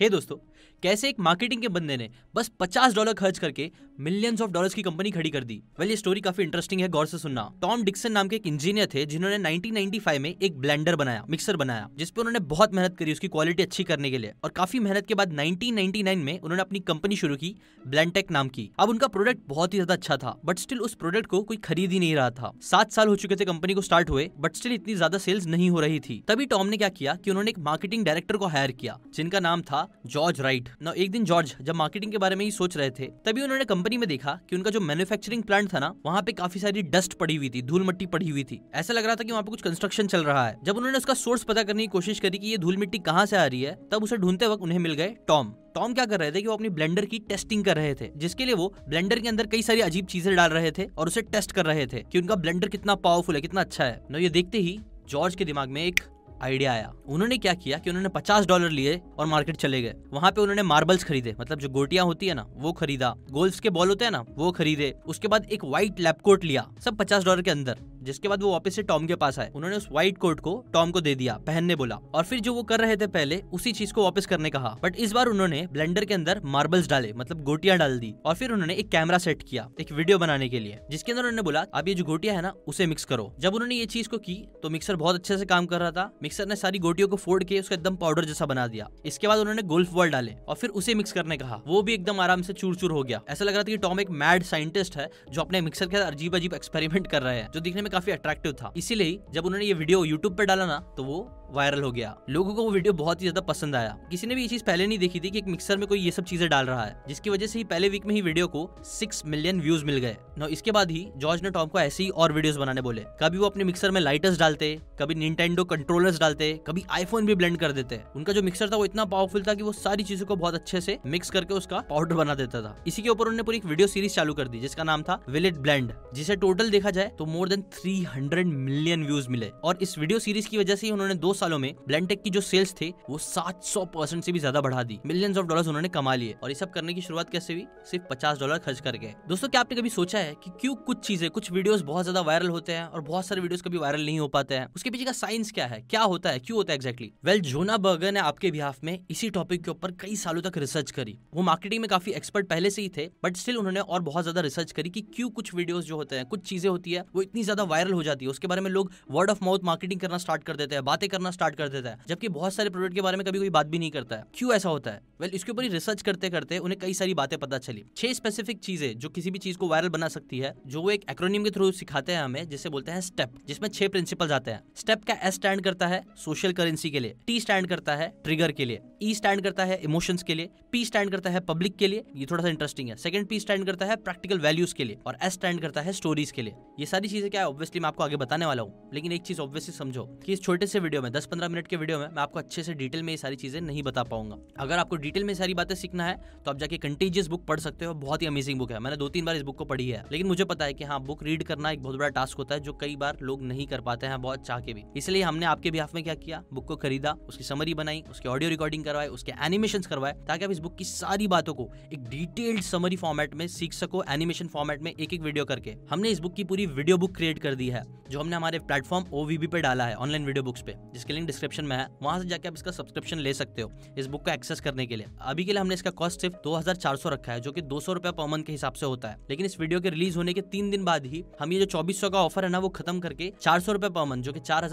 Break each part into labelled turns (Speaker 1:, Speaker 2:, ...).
Speaker 1: हे दोस्तों कैसे एक मार्केटिंग के बंदे ने बस 50 डॉलर खर्च करके मिलियंस ऑफ डॉलर्स की कंपनी खड़ी कर दी वेल well, ये स्टोरी काफी इंटरेस्टिंग है गौर से सुनना टॉम डिक्सन नाम के एक इंजीनियर थे जिन्होंने 1995 में एक ब्लेंडर बनाया मिक्सर बनाया जिसपे उन्होंने बहुत मेहनत करी उसकी क्वालिटी अच्छी करने के लिए और काफी मेहनत के बाद नाइनटीन में उन्होंने अपनी कंपनी शुरू की ब्लैंडेक नाम की अब उनका प्रोडक्ट बहुत ही ज्यादा अच्छा था बट स्टिल उस प्रोडक्ट को कोई खरीद ही नहीं रहा था सात साल हो चुके थे कंपनी को स्टार्ट हुए बट स्टिल इतनी ज्यादा सेल्स नहीं हो रही थी तभी टॉम ने क्या किया कि उन्होंने एक मार्केटिंग डायरेक्टर को हायर किया जिनका नाम था जॉर्ज राइट ना एक दिन जॉर्ज जब मार्केटिंग के बारे में ही सोच रहे थे तभी उन्होंने कंपनी में देखा कि उनका जो मैन्युफैक्चरिंग प्लांट था ना वहाँ पे काफी सारी डस्ट पड़ी हुई थी धूल मिट्टी पड़ी हुई थी ऐसा लग रहा था कि वहाँ पे कुछ कंस्ट्रक्शन चल रहा है जब उन्होंने उसका सोर्स पता करने की कोशिश करी की ये धूल मिट्टी कहाँ से आ रही है तब उसे ढूंढते वक्त उन्हें मिल गए टॉम टॉम क्या कर रहे थे कि वो अपनी ब्लेंडर की टेस्टिंग कर रहे थे जिसके लिए वो ब्लेंडर के अंदर कई सारी अजीब चीजें डाल रहे थे और उसे टेस्ट कर रहे थे कि उनका ब्लेंडर कितना पावरफुल है कितना अच्छा है ना ये देखते ही जॉर्ज के दिमाग में एक आइडिया आया उन्होंने क्या किया कि उन्होंने पचास डॉलर लिए और मार्केट चले गए वहाँ पे उन्होंने मार्बल्स खरीदे मतलब जो गोटियां होती है ना वो खरीदा गोल्फ के बॉल होते हैं ना वो खरीदे उसके बाद एक व्हाइट लैपकोट लिया सब पचास डॉलर के अंदर जिसके बाद वो वापस से टॉम के पास आए उन्होंने उस व्हाइट कोट को टॉम को दे दिया पहनने बोला और फिर जो वो कर रहे थे पहले उसी चीज को वापस करने कहा बट इस बार उन्होंने ब्लेंडर के अंदर मार्बल्स डाले मतलब गोटियां डाल दी और फिर उन्होंने एक कैमरा सेट किया एक वीडियो बनाने के लिए जिसके अंदर उन्होंने बोला अब ये जो गोटिया है ना उसे मिक्स करो जब उन्होंने ये चीज को की तो मिक्सर बहुत अच्छे से काम कर रहा था मिक्सर ने सारी गोटियों को फोड़ के उसका एकदम पाउडर जैसा बना दिया इसके बाद उन्होंने गोल्फ बॉल डाले और फिर उसे मिक्स करने कहा वो भी एकदम आराम से चूर चूर हो गया ऐसा लग रहा था कि टॉम एक मैड साइंटिस्ट है जो अपने मिक्सर के साथ अजीब अजीब एक्सपेरिमेंट कर रहे हैं जो दिखने में काफी अट्रैक्टिव था इसीलिए जब उन्होंने ये वीडियो यूट्यूब पे डाला ना तो वो वायरल हो गया लोगों को वो वीडियो बहुत ही ज्यादा पसंद आया किसी ने भी ये चीज पहले नहीं देखी थी कि एक मिक्सर में कोई ये सब चीजें डाल रहा है जिसकी वजह से ही पहले वीक में ही वीडियो को सिक्स मिलियन व्यूज मिल गए ना इसके बाद ही जॉर्ज ने टॉम को ऐसे ही और वीडियोस बनाने बोले कभी वो अपने मिक्सर में लाइटर्स डालते कभी निंटेंडो कंट्रोलर्स डालते कभी आईफोन भी ब्लेंड कर देते उनका जो मिक्सर था वो इतना पावरफुल था कि वो सारी चीजों को बहुत अच्छे से मिक्स करके उसका पाउडर बना देता था इसी के ऊपर उन्होंने पूरी एक वीडियो सीरीज चालू कर दी जिसका नाम था विलेट ब्लेंड जिसे टोटल देखा जाए तो मोर देन 300 मिलियन व्यूज मिले और इस वीडियो सीरीज की वजह से उन्होंने दो सालों में ब्लेंटेक की जो सेल्स थे वो 700 परसेंट से भी ज्यादा बढ़ा दी मिलियन ऑफ डॉलर्स उन्होंने कमा लिए और ये सब करने की शुरुआत कैसे हुई सिर्फ पचास डॉलर खर्च गए दोस्तों क्या आपने कभी सोचा है कि क्यों कुछ चीजें कुछ वीडियोस बहुत ज्यादा वायरल होते हैं और बहुत सारे वीडियोस कभी वायरल नहीं हो पाते हैं उसके पीछे का साइंस क्या है क्या होता है क्यों होता है एक्जैक्टली वेल जोना बर्गर ने आपके बिहाफ में इसी टॉपिक के ऊपर कई सालों तक रिसर्च करी वो मार्केटिंग में काफी एक्सपर्ट पहले से ही थे बट स्टिल उन्होंने और बहुत ज्यादा रिसर्च करी की क्यों कुछ वीडियोज जो होते हैं कुछ चीजें होती है वो इतनी ज्यादा वायरल हो जाती है उसके बारे में लोग वर्ड ऑफ माउथ मार्केटिंग करना स्टार्ट कर देते हैं बातें करना स्टार्ट कर देता है जबकि बहुत सारे प्रोडक्ट के बारे में कभी कोई बात भी नहीं करता है क्यों ऐसा होता है वेल इसके ऊपर ही रिसर्च करते करते उन्हें कई सारी बातें पता चली छह स्पेसिफिक चीजें जो किसी भी चीज को वायरल बना सकती है जो वो एक एक्रोनिम के थ्रू सिखाते हैं हमें जिसे बोलते हैं स्टेप जिसमें छह प्रिंसिपल आते हैं स्टेप का एस स्टैंड करता है सोशल करेंसी के लिए टी स्टैंड करता है ट्रिगर के लिए ई e स्टैंड करता है इमोशंस के लिए पी स्टैंड करता है पब्लिक के लिए ये थोड़ा सा इंटरेस्टिंग है सेकंड पी स्टैंड करता है प्रैक्टिकल वैल्यूज के लिए और एस स्टैंड करता है स्टोरीज के लिए ये सारी चीजें क्या है ऑब्वियसली मैं आपको आगे बताने वाला हूँ लेकिन एक चीज़ ऑब्वियसली समझो कि इस छोटे से वीडियो में दस पंद्रह मिनट के वीडियो में मैं आपको अच्छे से डिटेल में ये सारी चीज़ें नहीं बता पाऊंगा अगर आपको डिटेल में सारी बातें सीखना है तो आप जाके कंटीजियस बुक पढ़ सकते हो बहुत ही अमेजिंग बुक है मैंने दो तीन बार इस बुक को पढ़ी है लेकिन मुझे पता है कि हाँ बुक रीड करना एक बहुत बड़ा टास्क होता है जो कई बार लोग नहीं कर पाते हैं बहुत चाह के भी इसलिए हमने आपके बिहाफ में क्या किया बुक को खरीदा उसकी समरी बनाई उसके ऑडियो रिकॉर्डिंग करवाए उसके एनिमेशन करवाए ताकि आप इस बुक की सारी बातों को एक डिटेल्ड समरी फॉर्मेट में सीख सको एनिमेशन फॉर्मेट में एक एक वीडियो करके हमने इस बुक की पूरी वीडियो बुक क्रिएट कर दी है जो हमने हमारे प्लेटफॉर्म ओ पे डाला है ऑनलाइन वीडियो बुक्स पे जिसके लिंक डिस्क्रिप्शन में है वहाँ से जाकर आप इसका सब्सक्रिप्शन ले सकते हो इस बुक को एक्सेस करने के लिए अभी के लिए हमने इसका कॉस्ट सिर्फ दो रखा है जो की दो सौ पर मंथ के हिसाब से होता है लेकिन इस वीडियो के रिलीज होने के तीन दिन बाद ही हम ये जो चौबीस का ऑफर है ना वो खत्म करके चार सौ पर मंथ जो की चार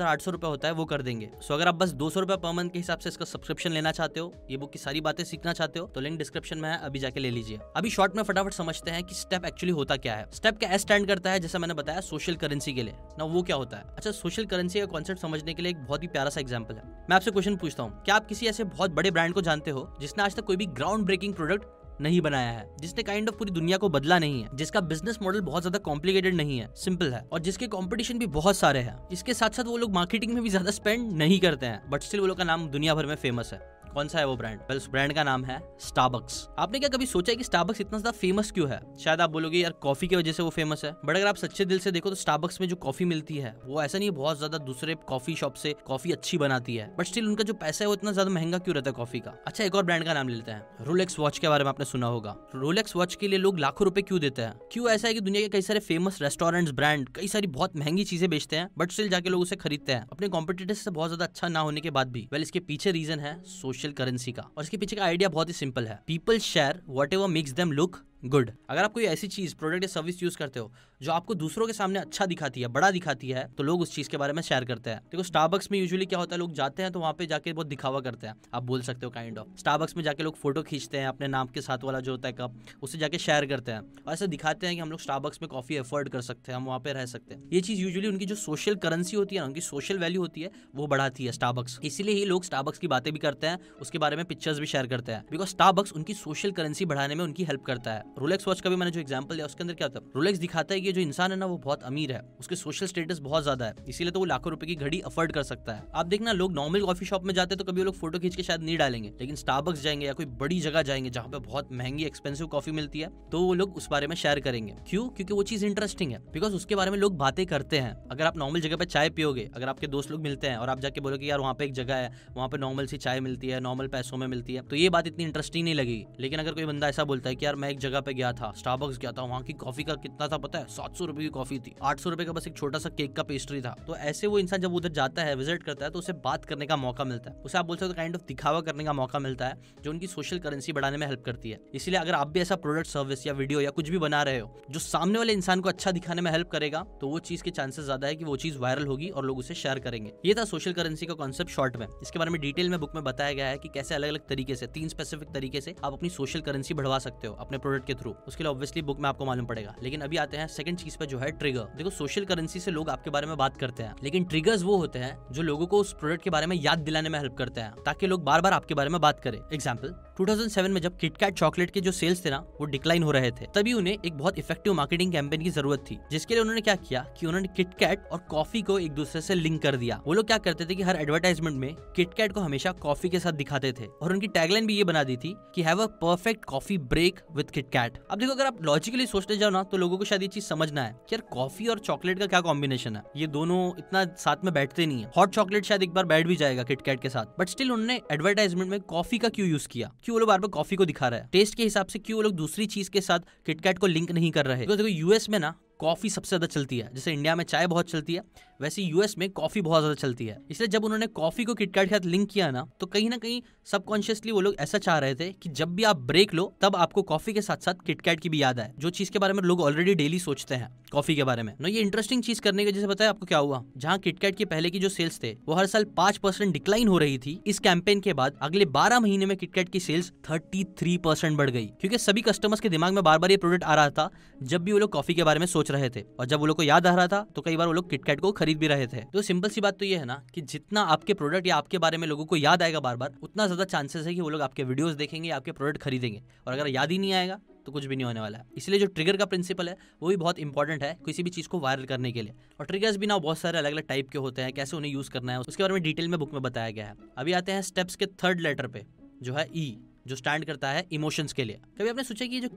Speaker 1: होता है वो कर देंगे सो अगर आप बस दो सौ पर मंथ के हिसाब से इसका सब्सक्रिप्शन लेना चाहते हो ये बुक की सारी बातें सीखना चाहते हो तो लिंक डिस्क्रिप्शन में है अभी जाके ले लीजिए अभी शॉर्ट में फटाफट समझते हैं कि स्टेप एक्चुअली होता क्या है स्टेप का एस स्टैंड करता है जैसे मैंने बताया सोशल करेंसी करेंसी के लिए ना वो क्या होता है अच्छा सोशल करेंसी का कॉन्सेप्ट समझने के लिए एक बहुत ही प्यारा सा एग्जाम्पल है मैं आपसे क्वेश्चन पूछता हूँ क्या आप किसी ऐसे बहुत बड़े ब्रांड को जानते हो जिसने आज तक कोई भी ग्राउंड ब्रेकिंग प्रोडक्ट नहीं बनाया है जिसने काइंड ऑफ पूरी दुनिया को बदला नहीं है जिसका बिजनेस मॉडल बहुत ज्यादा कॉम्प्लिकेटेड नहीं है सिंपल है और जिसके कॉम्पिटिशन भी बहुत सारे हैं इसके साथ साथ वो लोग मार्केटिंग में भी ज्यादा स्पेंड नहीं करते हैं बट स्टिल वो लोग का नाम दुनिया भर में फेमस है कौन सा है वो ब्रांड well, उस ब्रांड का नाम है स्टारबक्स आपने क्या कभी सोचा है कि स्टारबक्स इतना ज्यादा फेमस क्यों है शायद आप बोलोगे यार कॉफी की वजह से वो फेमस है बट अगर आप सच्चे दिल से देखो तो स्टारबक्स में जो कॉफी मिलती है वो ऐसा नहीं बहुत ज्यादा दूसरे कॉफी शॉप से कॉफी अच्छी बनाती है बट स्टिल उनका जो पैसा है वो इतना ज्यादा महंगा क्यों रहता है कॉफी का अच्छा एक और ब्रांड का नाम लेते हैं रोलेक्स वॉच के बारे में आपने सुना होगा रोलेक्स वॉच के लिए लोग लाखों रुपए क्यों देते हैं क्यों ऐसा है कि दुनिया के कई सारे फेमस रेस्टोरेंट ब्रांड कई सारी बहुत महंगी चीजें बेचते हैं बट स्टिल जाके लोग उसे खरीदते हैं अपने कॉम्पिटेटर से बहुत ज्यादा अच्छा ना होने के बाद भी वेल इसके पीछे रीजन है सोशल डिजिटल करेंसी का और इसके पीछे का आइडिया बहुत ही सिंपल है people share whatever makes them look good अगर आप कोई ऐसी चीज प्रोडक्ट या सर्विस यूज करते हो जो आपको दूसरों के सामने अच्छा दिखाती है बड़ा दिखाती है तो लोग उस चीज़ के बारे में शेयर करते हैं देखो स्टारबक्स में यूजुअली क्या होता है लोग जाते हैं तो वहाँ पे जाके बहुत दिखावा करते हैं आप बोल सकते हो काइंड ऑफ स्टारबक्स में जाके लोग फोटो खींचते हैं अपने नाम के साथ वाला जो होता है कप उसे जाके शेयर करते हैं और ऐसे दिखाते हैं कि हम लोग स्टारबक्स में कॉफ़ी अफोर्ड कर सकते हैं हम वहाँ पे रह सकते हैं ये चीज़ यूजली उनकी जो सोशल करेंसी होती है ना उनकी सोशल वैल्यू होती है वो बढ़ाती है स्टारबक्स इसीलिए ही लोग स्टारबक्स की बातें भी करते हैं उसके बारे में पिक्चर्स भी शेयर करते हैं बिकॉज स्टारबक्स उनकी सोशल करेंसी बढ़ाने में उनकी हेल्प करता है रोलेक्स वॉच का भी मैंने जो एग्जाम्पल दिया उसके अंदर क्या होता है रोलेक्स दिखाता है कि कि जो इंसान है ना वो बहुत अमीर है उसके सोशल स्टेटस बहुत ज्यादा है इसीलिए तो वो लाखों रुपए की घड़ी अफोर्ड कर सकता है आप देखना लोग नॉर्मल कॉफी शॉप में जाते तो कभी लोग फोटो खींच के शायद नहीं डालेंगे लेकिन स्टारबक्स जाएंगे या कोई बड़ी जगह जाएंगे जहाँ पे बहुत महंगी एक्सपेंसिव कॉफी मिलती है तो वो लोग उस बारे में शेयर करेंगे क्यों क्योंकि वो चीज इंटरेस्टिंग है बिकॉज उसके बारे में लोग बातें करते हैं अगर आप नॉर्मल जगह पे चाय पियोगे अगर आपके दोस्त लोग मिलते हैं और आप जाके बोलोगे यार वहाँ पे एक जगह है वहाँ पे नॉर्मल सी चाय मिलती है नॉर्मल पैसों में मिलती है तो ये बात इतनी इंटरेस्टिंग नहीं लगेगी लेकिन अगर कोई बंदा ऐसा बोलता है कि यार मैं एक जगह पे गया था स्टारबक्स गया था वहाँ की कॉफी का कितना था पता है सात सौ रुपए की कॉफी थी आठ सौ रुपए का बस एक छोटा सा केक का पेस्ट्री था तो ऐसे वो इंसान जब उधर जाता है विजिट करता है तो उसे बात करने का मौका मिलता है उसे आप बोल सकते हो काइंड ऑफ दिखावा करने का मौका मिलता है जो उनकी सोशल करेंसी बढ़ाने में हेल्प करती है इसलिए अगर आप भी ऐसा प्रोडक्ट सर्विस या वीडियो या कुछ भी बना रहे हो जो सामने वाले इंसान को अच्छा दिखाने में हेल्प करेगा तो वो चीज के चांसेस ज्यादा है कि वो चीज वायरल होगी और लोग उसे शेयर करेंगे ये था सोशल करेंसी का कॉन्सेप्ट शॉर्ट में इसके बारे में डिटेल में बुक में बताया गया है कि कैसे अलग अलग तरीके से तीन स्पेसिफिक तरीके से आप अपनी सोशल करेंसी बढ़वा सकते हो अपने प्रोडक्ट के थ्रू उसके लिए ऑब्वियसली बुक में आपको मालूम पड़ेगा लेकिन अभी आते हैं सेकंड सेकंड चीज पर जो है ट्रिगर देखो सोशल करेंसी से लोग आपके बारे में बात करते हैं लेकिन ट्रिगर्स वो होते हैं जो लोगों को उस प्रोडक्ट के बारे में याद दिलाने में हेल्प करते हैं ताकि लोग बार बार आपके बारे में बात करें एग्जाम्पल 2007 में जब किटकैट चॉकलेट के जो सेल्स थे ना वो डिक्लाइन हो रहे थे तभी उन्हें एक बहुत इफेक्टिव मार्केटिंग कैंपेन की जरूरत थी जिसके लिए उन्होंने क्या किया कि उन्होंने किटकैट और कॉफी को एक दूसरे से लिंक कर दिया वो लोग क्या करते थे कि हर एडवर्टाइजमेंट में किटकैट को हमेशा कॉफी के साथ दिखाते थे और उनकी टैगलाइन भी ये बना दी थी कि have a perfect coffee break with KitKat अब देखो अगर आप लॉजिकली सोचते जाओ ना तो लोगों को शायद ये चीज समझना है कि यार कॉफी और चॉकलेट का क्या कॉम्बिनेशन है ये दोनों इतना साथ में बैठते नहीं है हॉट चॉकलेट शायद एक बार बैठ भी जाएगा किटकैट के साथ बट स्टिल उन्होंने एडवर्टाइजमेंट में कॉफी का क्यों यूज किया क्यों वो लोग बार बार कॉफी को दिखा रहा है टेस्ट के हिसाब से क्यों वो लोग दूसरी चीज के साथ किटकैट को लिंक नहीं कर रहे तो देखो यूएस में ना कॉफ़ी सबसे ज़्यादा चलती है जैसे इंडिया में चाय बहुत चलती है वैसे यूएस में कॉफ़ी बहुत ज़्यादा चलती है इसलिए जब उन्होंने कॉफ़ी को किटकैट के साथ लिंक किया ना तो कहीं ना कहीं सबकॉन्शियसली वो लोग ऐसा चाह रहे थे कि जब भी आप ब्रेक लो तब आपको कॉफ़ी के साथ साथ किटकैट की भी याद आए जो चीज़ के बारे में लोग ऑलरेडी डेली सोचते हैं कॉफ़ी के बारे में ना ये इंटरेस्टिंग चीज़ करने की जैसे बताया आपको क्या हुआ जहाँ किटकैट के पहले की जो सेल्स थे वो हर साल पाँच परसेंट डिक्लाइन हो रही थी इस कैंपेन के बाद अगले बारह महीने में किटकैट की सेल्स थर्टी थ्री परसेंट बढ़ गई क्योंकि सभी कस्टमर्स के दिमाग में बार बार ये प्रोडक्ट आ रहा था जब भी वो लोग कॉफ़ी के बारे में सोच रहे थे और जब वो लोग को याद आ रहा था तो कई बार वो लोग किटकैट को खरीद भी रहे थे तो सिंपल सी बात तो ये है ना कि जितना आपके प्रोडक्ट या आपके बारे में लोगों को याद आएगा बार बार उतना ज्यादा चांसेस है कि वो लोग आपके वीडियोस देखेंगे आपके प्रोडक्ट खरीदेंगे और अगर याद ही नहीं आएगा तो कुछ भी नहीं होने वाला है इसलिए जो ट्रिगर का प्रिंसिपल है वो भी बहुत इंपॉर्टेंट है किसी भी चीज़ को वायरल करने के लिए और ट्रिगर्स भी ना बहुत सारे अलग अलग टाइप के होते हैं कैसे उन्हें यूज़ करना है उसके बारे में डिटेल में बुक में बताया गया है अभी आते हैं स्टेप्स के थर्ड लेटर पे जो है ई e, जो स्टैंड करता है इमोशंस के लिए कभी आपने सोचा कि ये जो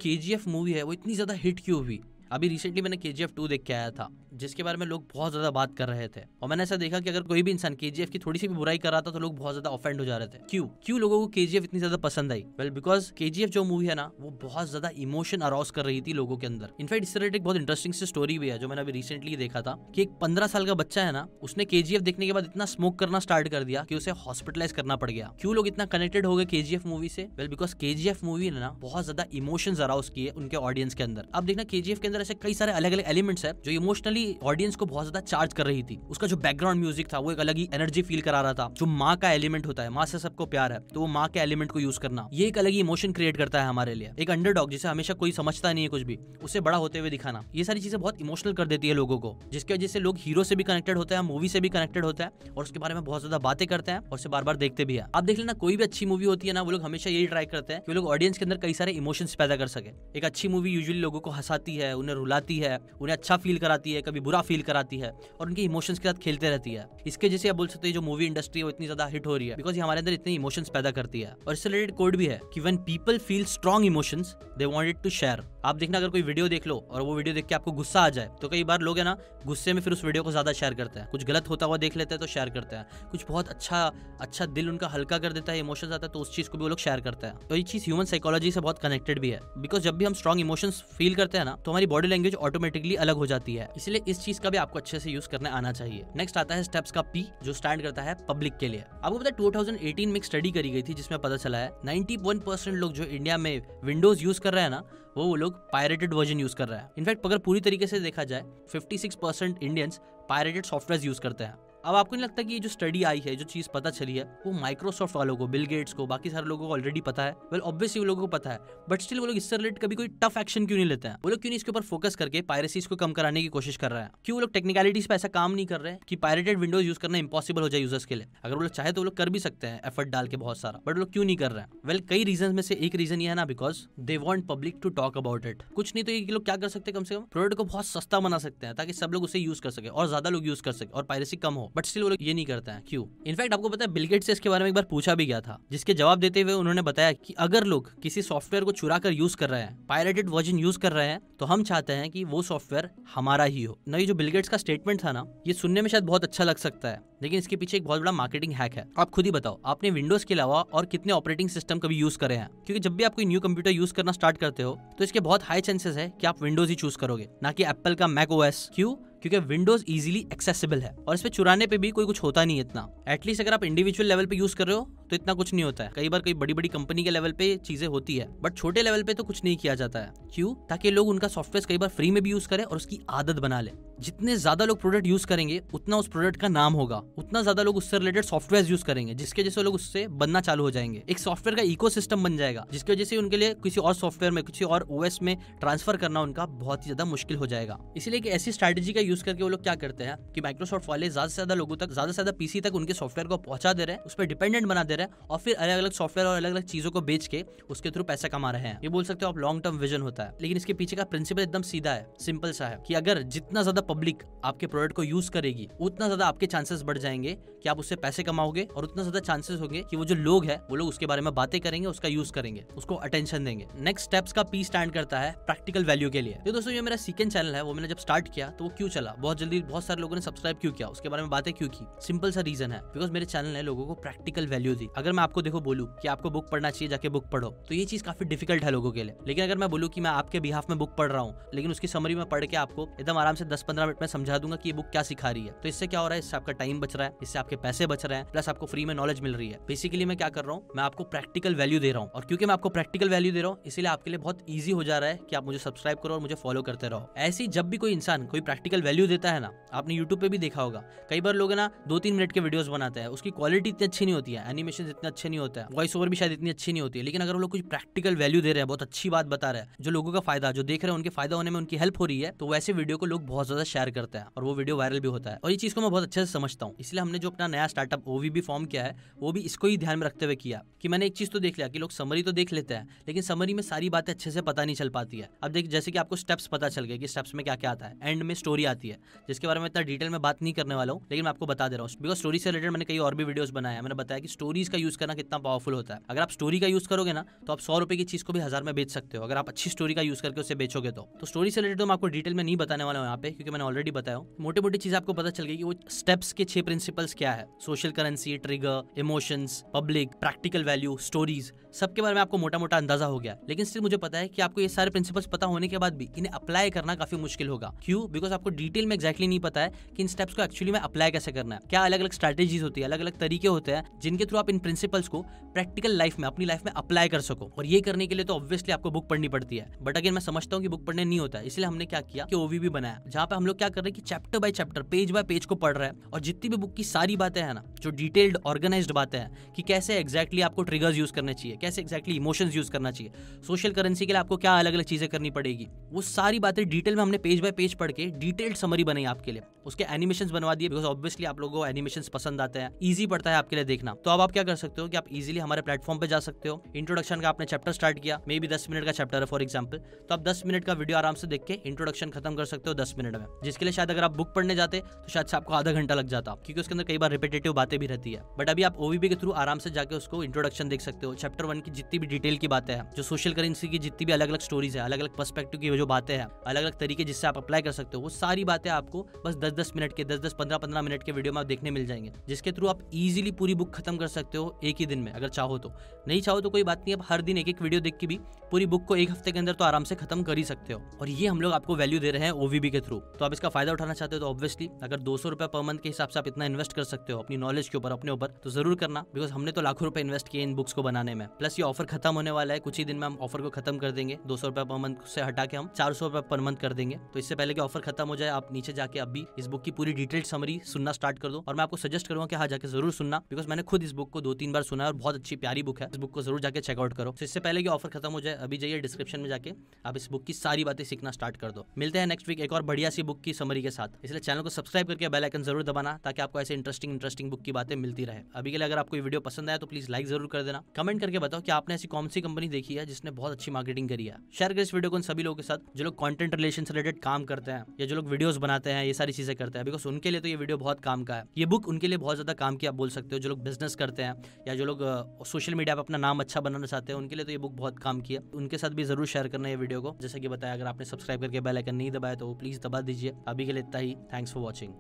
Speaker 1: के मूवी है वो इतनी ज़्यादा हिट क्यों हुई अभी रिसेंटली मैंने के जी एफ टू देख के आया था जिसके बारे में लोग बहुत ज़्यादा बात कर रहे थे और मैंने ऐसा देखा कि अगर कोई भी इंसान के जी एफ की थोड़ी सी भी बुराई कर रहा था तो लोग बहुत ज़्यादा ऑफेंड हो जा रहे थे क्यों क्यों लोगों को के जी एफ इतनी ज़्यादा पसंद आई वेल बिकॉज के जी एफ जो मूवी है ना वो बहुत ज़्यादा इमोशन अराउज कर रही थी लोगों के अंदर इनफैक्ट इससे रिलेटेड बहुत इंटरेस्टिंग सी स्टोरी भी है जो मैंने अभी रिसेंटली देखा था कि एक पंद्रह साल का बच्चा है ना उसने के जी एफ देखने के बाद इतना स्मोक करना स्टार्ट कर दिया कि उसे हॉस्पिटलाइज करना पड़ गया क्यों लोग इतना कनेक्टेड हो गए के मूवी से वेल बिकॉज के जी एफ मूवी ने ना बहुत ज़्यादा इमोशन अराउस किए उनके ऑडियंस के अंदर अब देखना के जी एफ के अंदर ऐसे कई सारे अलग अलग एलिमेंट्स है जो इमोशनली ऑडियंस को बहुत ज्यादा चार्ज कर रही थी उसका जो बैकग्राउंड म्यूजिक था वो एक अलग ही एनर्जी फील करा रहा था जो माँ का एलिमेंट होता है माँ से सबको प्यार है तो वो माँ के एलिमेंट को यूज करना ये एक अलग ही इमोशन क्रिएट करता है हमारे लिए एक अंडरडॉग जिसे हमेशा कोई समझता नहीं है कुछ भी उसे बड़ा होते हुए दिखाना ये सारी चीजें बहुत इमोशनल कर देती है लोगों को जिसकी वजह से लोग हीरो से भी कनेक्टेड होते हैं मूवी से भी कनेक्टेड होता है और उसके बारे में बहुत ज्यादा बातें करते हैं और उसे बार बार देखते भी है आप देख लेना कोई भी अच्छी मूवी होती है ना वो लोग हमेशा यही ट्राई करते हैं कि लोग ऑडियंस के अंदर कई सारे इमोशंस पैदा कर सके एक अच्छी मूवी यूजली लोगों को हंसाती है उन्हें रुलाती है उन्हें अच्छा फील कराती है कभी बुरा फील कराती है और उनके इमोशंस के साथ खेलते रहती है इसके जैसे आप बोल सकते हैं जो मूवी इंडस्ट्री है वो इतनी ज्यादा हिट हो रही है बिकॉज हमारे अंदर इतनी इमोशंस पैदा करती है और इससे रिलेटेड कोड भी है कि one people feel strong emotions they wanted to share आप देखना अगर कोई वीडियो देख लो और वो वीडियो देख के आपको गुस्सा आ जाए तो कई बार लोग है ना गुस्से में फिर उस वीडियो को ज़्यादा शेयर करते हैं कुछ गलत होता हुआ देख लेते हैं तो शेयर करते हैं कुछ बहुत अच्छा अच्छा दिल उनका हल्का कर देता है इमोशन आता है तो उस चीज़ को भी वो लोग शेयर करते हैं तो ये चीज़ ह्यूमन साइकोलॉजी से बहुत कनेक्टेड भी है बिकॉज जब भी हम स्ट्रॉन्ग इमोशंस फील करते हैं ना तो हमारी बॉडी लैंग्वेज ऑटोमेटिकली अलग हो जाती है इसलिए इस चीज़ का भी आपको अच्छे से यूज़ करने आना चाहिए नेक्स्ट आता है स्टेप्स का पी जो स्टैंड करता है पब्लिक के लिए आपको पता है टू में एक स्टडी करी गई थी जिसमें पता चला है 91 परसेंट लोग जो इंडिया में विंडोज यूज कर रहे हैं ना वो वो लोग लोग पायरेटेड वर्जन यूज कर रहा है इनफैक्ट अगर पूरी तरीके से देखा जाए fifty six percent Indians pirated software use करते हैं अब आपको नहीं लगता कि ये जो स्टडी आई है जो चीज़ पता चली है वो माइक्रोसॉफ्ट वालों को बिल गेट्स को बाकी सारे लोगों को ऑलरेडी पता है वेल ऑब्वियसली वो लोगों को पता है बट स्टिल वो लोग इससे रिलेटेड कभी कोई टफ एक्शन क्यों नहीं लेते हैं वो लोग क्यों नहीं इसके ऊपर फोकस करके पायरेसीज को कम कराने की कोशिश कर रहे हैं क्यों वो लोग टेक्निकलिटीज पर ऐसा काम नहीं कर रहे हैं कि पायरेटेड विंडोज यूज करना इम्पॉसिबल हो जाए यूजर्स के लिए अगर वो लोग चाहे तो वो लोग कर भी सकते हैं एफर्ट डाल के बहुत सारा बट लोग क्यों नहीं कर रहे हैं वेल कई रीजन में से एक रीजन ये है ना because they want public to talk about it कुछ नहीं तो ये लोग क्या कर सकते हैं कम से कम प्रोडक्ट को बहुत सस्ता बना सकते हैं ताकि सब लोग उसे यूज कर सके और ज्यादा लोग यूज कर सके और पायरेसी कम हो बट स्टिल वो लोग ये नहीं करते हैं क्यों इनफैक्ट आपको पता है बिलगेट से इसके बारे में एक बार पूछा भी गया था जिसके जवाब देते हुए उन्होंने बताया कि अगर लोग किसी सॉफ्टवेयर को चुरा कर यूज कर रहे हैं पायरेटेड वर्जन यूज कर रहे हैं तो हम चाहते हैं कि वो सॉफ्टवेयर हमारा ही हो नहीं जो बिलगेट्स का स्टेटमेंट था ना ये सुनने में शायद बहुत अच्छा लग सकता है लेकिन इसके पीछे एक बहुत बड़ा मार्केटिंग हैक है आप खुद ही बताओ आपने विंडोज के अलावा और कितने ऑपरेटिंग सिस्टम कभी यूज करे हैं क्योंकि जब भी आप कोई न्यू कंप्यूटर यूज करना स्टार्ट करते हो तो इसके बहुत हाई चांसेस है कि आप विंडोज ही चूज करोगे ना कि एप्पल का मैक ओएस क्यू क्योंकि विंडोज इजीली एक्सेसिबल है और इस पे चुराने पे भी कोई कुछ होता नहीं इतना एटलीस्ट अगर आप इंडिविजुअल लेवल पे यूज कर रहे हो तो इतना कुछ नहीं होता है कई बार कई बड़ी बड़ी कंपनी के लेवल पे चीजें होती है बट छोटे लेवल पे तो कुछ नहीं किया जाता है क्यों ताकि लोग उनका सॉफ्टवेयर कई बार फ्री में भी यूज करें और उसकी आदत बना ले जितने ज्यादा लोग प्रोडक्ट यूज करेंगे उतना उस प्रोडक्ट का नाम होगा उतना ज्यादा लोग उससे रिलेटेड सॉफ्टवेयर यूज करेंगे जिसके जैसे लोग उससे बनना चालू हो जाएंगे एक सॉफ्टवेयर का इको बन जाएगा जिसकी वजह से उनके लिए किसी और सॉफ्टवेयर में किसी और ओएस में ट्रांसफर करना उनका बहुत ही ज्यादा मुश्किल हो जाएगा इसलिए कि ऐसी स्ट्रेटेजी का यूज करके वो लोग क्या करते हैं कि माइक्रोसॉफ्ट वाले ज्यादा से ज्यादा लोगों तक ज्यादा से ज्यादा पीसी तक उनके सॉफ्टवेयर को पहुंचा दे रहे हैं उस पर डिपेंडेंट बना दे दे रहा है और फिर अलग अलग सॉफ्टवेयर और अलग अलग चीजों को बेच के उसके थ्रू पैसा कमा रहे हैं ये बोल सकते हो आप लॉन्ग टर्म विजन होता है लेकिन इसके पीछे का प्रिंसिपल एकदम सीधा है सिंपल सा है कि अगर जितना ज्यादा पब्लिक आपके प्रोडक्ट को यूज करेगी उतना ज्यादा आपके चांसेस बढ़ जाएंगे कि आप उससे पैसे कमाओगे और उतना ज्यादा चांसेस होंगे कि वो जो लोग है वो लोग उसके बारे में बातें करेंगे उसका यूज करेंगे उसको अटेंशन देंगे नेक्स्ट स्टेप्स का पी स्टैंड करता है प्रैक्टिकल वैल्यू के लिए तो दोस्तों ये मेरा सीकेंड चैनल है वो मैंने जब स्टार्ट किया तो वो क्यों चला बहुत जल्दी बहुत सारे लोगों ने सब्सक्राइब क्यों किया उसके बारे में बातें क्यों की सिंपल सा रीजन है बिकॉज मेरे चैनल ने लोगों को प्रैक्टिकल वैल्यू दी जी अगर मैं आपको देखो बोलूँ की आपको बुक पढ़ना चाहिए जाके बुक पढ़ो तो ये चीज काफी डिफिकल्ट है लोगों के लिए लेकिन अगर मैं बोलूँ की मैं आपके बिहाफ में बुक पढ़ रहा हूँ लेकिन उसकी समरी में पढ़ के आपको एकदम आराम से दस पंद्रह मिनट में समझा दूंगा की ये बुक क्या सिखा रही है तो इससे क्या हो रहा है इससे आपका टाइम बच रहा है इससे आपके पैसे बच रहे हैं प्लस आपको फ्री में नॉलेज मिल रही है बेसिकली मैं क्या कर रहा हूँ मैं आपको प्रैक्टिकल वैल्यू दे रहा हूँ और क्योंकि मैं आपको प्रैक्टिकल वैल्यू दे रहा हूँ इसलिए आपके लिए बहुत ईजी हो जा रहा है कि आप मुझे सब्सक्राइब करो और मुझे फॉलो करते रहो ऐसी जब भी कोई इंसान कोई प्रैक्टिकल वैल्यू देता है ना आपने यूट्यूब पे भी देखा होगा कई बार लोग ना दो तीन मिनट के वीडियो बनाते हैं उसकी क्वालिटी इतनी अच्छी नहीं होती है एनिमेशन एनिमेशन इतने अच्छे नहीं होते हैं वॉइस ओवर भी शायद इतनी अच्छी नहीं होती है लेकिन अगर वो लोग कुछ प्रैक्टिकल वैल्यू दे रहे हैं बहुत अच्छी बात बता रहे हैं जो लोगों का फायदा जो देख रहे हैं उनके फायदा होने में उनकी हेल्प हो रही है तो वैसे वीडियो को लोग बहुत ज्यादा शेयर करते हैं और वो वीडियो वायरल भी होता है और ये चीज को मैं बहुत अच्छे से समझता हूँ इसलिए हमने जो अपना नया स्टार्टअप वो भी फॉर्म किया है वो भी इसको ही ध्यान में रखते हुए किया कि मैंने एक चीज तो देख लिया कि लोग समरी तो देख लेते हैं लेकिन समरी में सारी बातें अच्छे से पता नहीं चल पाती है अब देख जैसे कि आपको स्टेप्स पता चल गया कि स्टेप्स में क्या क्या आता है एंड में स्टोरी आती है जिसके बारे में इतना डिटेल में बात नहीं करने वाला हूँ लेकिन मैं आपको बता दे रहा हूँ बिकॉज स्टोरी से रिलेटेड मैंने कई और भी वीडियोस बनाया मैंने बताया कि स्टोरी चीज़ का यूज़ करना कितना पावरफुल होता है अगर आप स्टोरी का यूज़ करोगे ना तो आप सौ रुपये की चीज़ को भी हज़ार में बेच सकते हो अगर आप अच्छी स्टोरी का यूज़ करके उसे बेचोगे तो तो स्टोरी से रिलेटेड तो मैं आपको डिटेल में नहीं बताने वाला हूँ यहाँ पे क्योंकि मैंने ऑलरेडी बताया हूँ मोटी मोटी चीज़ आपको पता चल गई कि वो स्टेप्स के छह प्रिंसिपल्स क्या है social currency trigger emotions public practical value stories सबके बारे में आपको मोटा मोटा अंदाजा हो गया लेकिन स्टिल मुझे पता है कि आपको ये सारे प्रिंसिपल्स पता होने के बाद भी इन्हें अप्लाई करना काफी मुश्किल होगा क्यों बिकॉज आपको डिटेल में एक्जैक्टली नहीं पता है कि इन स्टेप्स को एक्चुअली में अप्लाई कैसे करना है क्या अलग अलग स्ट्रैटेजीज होती है अलग अलग तरीके होते हैं जिनके थ्रू आप इन प्रिंसिपल्स को प्रैक्टिकल लाइफ में अपनी लाइफ में अप्लाई कर सको और ये करने के लिए तो ऑब्वियसली आपको बुक पढ़नी पड़ती है बट अगेन मैं समझता हूँ कि बुक पढ़ने नहीं होता है इसलिए हमने क्या किया कि ओवी भी बनाया जहाँ पे हम लोग क्या कर रहे हैं कि chapter by chapter page by page को पढ़ रहे हैं और जितनी भी बुक की सारी बातें हैं ना जो डिटेल्ड ऑर्गेनाइज्ड बातें हैं कि कैसे एक्जैक्टली exactly आपको ट्रिगर्स यूज करने चाहिए कैसे एक्जैक्टली इमोशंस यूज़ करना चाहिए सोशल करेंसी के लिए आपको क्या अलग अलग चीज़ें करनी पड़ेगी वो सारी बातें डिटेल में हमने पेज बाय पेज पढ़ के डिटेल्ड समरी बनाई आपके लिए उसके एनिमेशन बनवा दिए बिकॉज ऑब्वियसली आप लोगों को एनिमेशन पसंद आते हैं ईजी पड़ता है आपके लिए देखना तो अब आप क्या कर सकते हो कि आप इजिली हमारे प्लेटफॉर्म पर जा सकते हो इंट्रोडक्शन का आपने चैप्टर स्टार्ट किया मे बी दस मिनट का चैप्टर है फॉर एग्जाम्पल तो आप दस मिनट का वीडियो आराम से देख के इंट्रोडक्शन खत्म कर सकते हो दस मिनट में जिसके लिए शायद अगर आप बुक पढ़ने जाते तो शायद आपको आधा घंटा लग जाता क्योंकि उसके अंदर कई बार रिपीटेटिव बातें भी रहती है बट अभी आप ओवीबी के थ्रू आराम से जाकर उसको इंट्रोडक्शन देख सकते हो चैप्टर वन की जितनी भी डिटेल की बातें हैं जो सोशल करेंसी की जितनी भी अलग अलग स्टोरीज है अलग अलग पर्सपेक्टिव की जो बातें हैं अलग अलग तरीके जिससे आप अप्लाई कर सकते हो वो सारी बातें आपको बस दस दस मिनट के दस दस पंद्रह पंद्रह मिनट के वीडियो में आप देखने मिल जाएंगे जिसके थ्रू आप इजिली पूरी बुक खत्म कर सकते हो एक ही दिन में अगर चाहो तो नहीं चाहो तो कोई बात नहीं आप हर दिन एक एक वीडियो देख के भी पूरी बुक को एक हफ्ते के अंदर तो आराम से खत्म कर ही सकते हो और ये हम लोग आपको वैल्यू दे रहे हैं ओवीबी के थ्रू तो आप इसका फायदा उठाना चाहते हो तो ऑब्वियसली अगर दो सौ रुपया पर मंथ के हिसाब से आप इतना इन्वेस्ट कर सकते हो अपनी नॉलेज के ऊपर अपने ऊपर तो जरूर करना बिकॉज हमने तो लाखों रुपए इन्वेस्ट किए इन बुक्स को बनाने में प्लस ये ऑफर खत्म होने वाला है कुछ ही दिन में हम ऑफर को खत्म कर देंगे दो सौ पर मंथ से हटा के हम चार सौ रुपए पर मंथ कर देंगे तो इससे पहले कि ऑफर खत्म हो जाए आप नीचे जाके अभी इस बुक की पूरी डिटेल समरी सुनना स्टार्ट कर दो और मैं आपको सजेस्ट करूंगा कि हाँ जाके जरूर सुनना बिकॉज मैंने खुद इस बुक को दो तीन बार सुना है और बहुत अच्छी प्यारी बुक है इस बुक को जरूर जाकर चेकआउट करो तो इससे पहले कि ऑफर खत्म हो जाए अभी जाइए डिस्क्रिप्शन में जाके आप इस बुक की सारी बातें सीखना स्टार्ट कर दो मिलते हैं नेक्स्ट वीक एक और बढ़िया सी बुक की समरी के साथ इसलिए चैनल को सब्सक्राइब करके बेल आइकन जरूर दबाना ताकि आपको ऐसे इंटरेस्टिंग इंटरेस्टिंग बुक की बातें मिलती रहे अभी के लिए अगर आपको वीडियो पसंद आया तो प्लीज लाइक जरूर कर देना कमेंट करके बता चाहता हूँ कि आपने ऐसी कौन सी कंपनी देखी है जिसने बहुत अच्छी मार्केटिंग करी है शेयर कर इस वीडियो को सभी लोगों के साथ जो लोग कॉन्टेंट रिलेशन रिलेटेड काम करते हैं या जो लोग वीडियोज बनाते हैं ये सारी चीजें करते हैं बिकॉज उनके लिए तो ये वीडियो बहुत काम का है ये बुक उनके लिए बहुत ज्यादा काम की आप बोल सकते हो जो लोग बिजनेस करते हैं या जो लोग सोशल मीडिया पर अपना नाम अच्छा बनाना चाहते हैं उनके लिए तो ये बुक बहुत काम की है उनके साथ भी जरूर शेयर करना है वीडियो को जैसे कि बताया अगर आपने सब्सक्राइब करके बेलाइकन नहीं दबाया तो प्लीज दबा दीजिए अभी के लिए इतना ही थैंक्स फॉर वॉचिंग